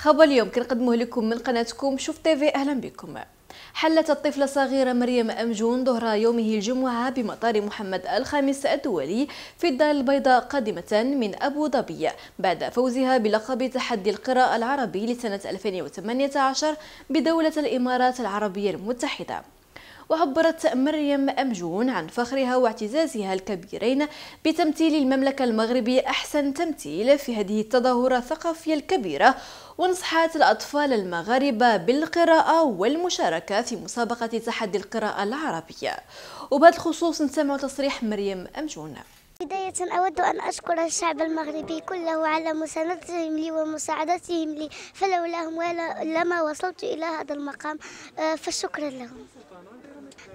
خبر اليوم كنقدموه لكم من قناتكم شوف تيفي اهلا بكم حلت الطفلة الصغيرة مريم أمجون ظهر يومه الجمعة بمطار محمد الخامس الدولي في الدار البيضاء قادمة من أبو ظبي بعد فوزها بلقب تحدي القراءة العربي لسنة 2018 بدولة الإمارات العربية المتحدة وعبرت مريم أمجون عن فخرها واعتزازها الكبيرين بتمثيل المملكة المغربية أحسن تمثيل في هذه التظاهرة الثقافية الكبيرة ونصحت الأطفال المغاربة بالقراءة والمشاركة في مسابقة تحدي القراءة العربية وبهذا الخصوص نسمع تصريح مريم أمجون بداية أود أن أشكر الشعب المغربي كله على مساندتهم لي ومساعدتهم لي فلولاهم لما وصلت إلى هذا المقام آه، فشكرا لهم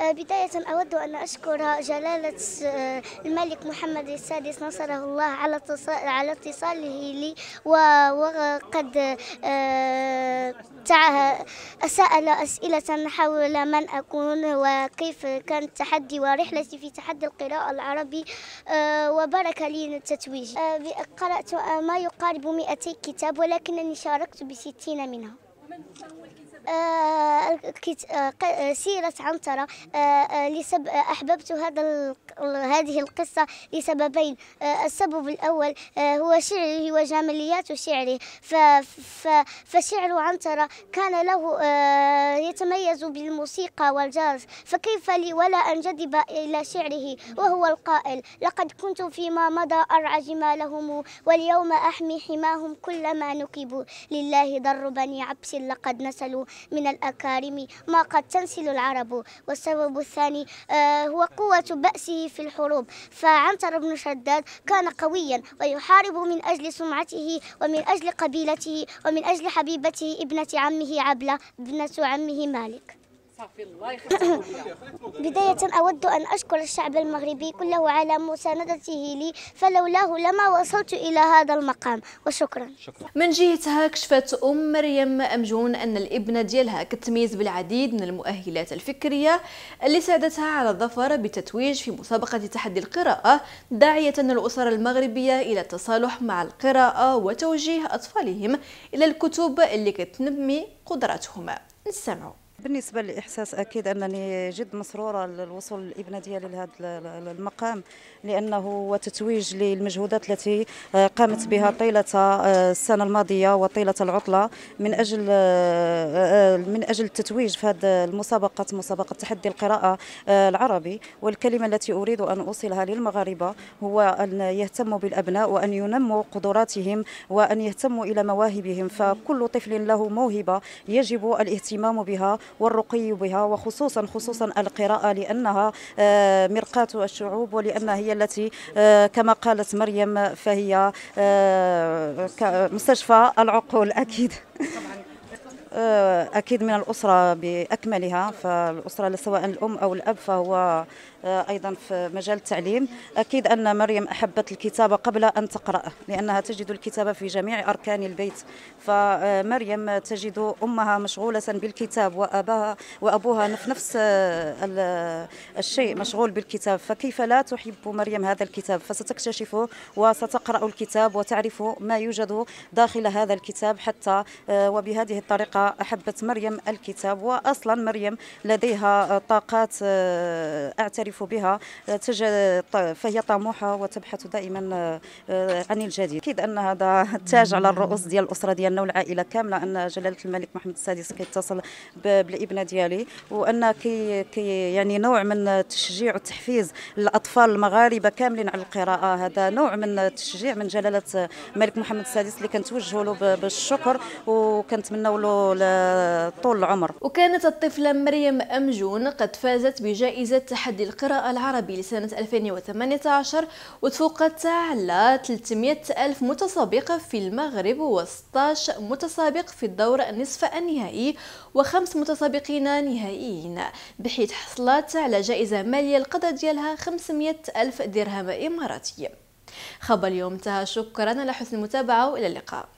آه، بداية أود أن أشكر جلالة آه، الملك محمد السادس نصره الله على على اتصاله لي وقد آه، سأل أسئلة حول من أكون وكيف كان تحدي ورحلتي في تحدي القراءة العربي وبارك لي التتويج قرأت ما يقارب 200 كتاب ولكنني شاركت بستين منها آه سيرة عنترة آه, آه، لسب آه، أحببت هذا هذه القصة لسببين آه السبب الأول آه هو شعره وجماليات شعره فشعر عنترة كان له آه يتميز بالموسيقى والجاز فكيف لي ولا أنجذب إلى شعره وهو القائل لقد كنت فيما مضى أرعى جمالهم واليوم أحمي حماهم كلما نكبوا لله ضر بني عبس لقد نسلوا من الأكارم ما قد تنسل العرب والسبب الثاني آه، هو قوة بأسه في الحروب فعنتر بن شداد كان قويا ويحارب من أجل سمعته ومن أجل قبيلته ومن أجل حبيبته ابنة عمه عبلة ابنة عمه مالك بداية أود أن أشكر الشعب المغربي كله على مساندته لي فلولاه لما وصلت إلى هذا المقام وشكرا شكرا. من جهتها كشفت أم مريم أمجون أن الابنة ديالها كتميز بالعديد من المؤهلات الفكرية اللي ساعدتها على الظفر بالتتويج في مسابقة تحدي القراءة داعية الأسر المغربية إلى التصالح مع القراءة وتوجيه أطفالهم إلى الكتب اللي كتنمي قدراتهم نسمعوا بالنسبه للاحساس اكيد انني جد مسروره للوصول الابنه ديالي لهذا المقام لانه هو تتويج للمجهودات التي آه، قامت بها طيله آه، السنه الماضيه وطيله العطله من اجل آه، من اجل التتويج في هذه المسابقه مسابقه تحدي القراءه العربي والكلمه التي اريد ان اوصلها للمغاربه هو ان يهتموا بالابناء وان ينموا قدراتهم وان يهتموا الى مواهبهم فكل طفل له موهبه يجب الاهتمام بها والرقي بها وخصوصا خصوصا القراءة لأنها آه، مرقاة الشعوب ولأنها هي التي آه، كما قالت مريم فهي آه، مستشفى العقول أكيد آه، اكيد من الاسره باكملها فالاسره سواء الام او الاب فهو آه، ايضا في مجال التعليم اكيد ان مريم احبت الكتابه قبل ان تقرا لانها تجد الكتابه في جميع اركان البيت فمريم آه، تجد امها مشغوله بالكتاب واباها وابوها في نفس الشيء مشغول بالكتاب فكيف لا تحب مريم هذا الكتاب فستكتشفه وستقرا الكتاب وتعرف ما يوجد داخل هذا الكتاب حتى وبهذه الطريقه احبت مريم الكتاب وأصلا مريم لديها طاقات آه، أعترف بها فهي طموحة وتبحث دائما آه، عن الجديد أكيد أن هذا تاج على الرؤوس ديال الأسرة ديالنا والعائلة كاملة أن جلالة الملك محمد السادس كيتصل بالابنة ديالي وأن كي, يعني نوع من التشجيع والتحفيز للأطفال المغاربة كاملين على القراءة هذا نوع من التشجيع من جلالة الملك محمد السادس اللي كنتوجه له بالشكر وكنتمنوا له طول طول العمر وكانت الطفلة مريم أمجون قد فازت بجائزة تحدي القراءة العربي لسنة 2018 وتفوقت على 300 ألف متسابقة في المغرب و16 متسابق في الدور نصف النهائي وخمس متسابقين نهائيين بحيث حصلت على جائزة مالية القدر ديالها 500 ألف درهم إماراتي خبر اليوم انتهى شكرا على حسن المتابعة وإلى اللقاء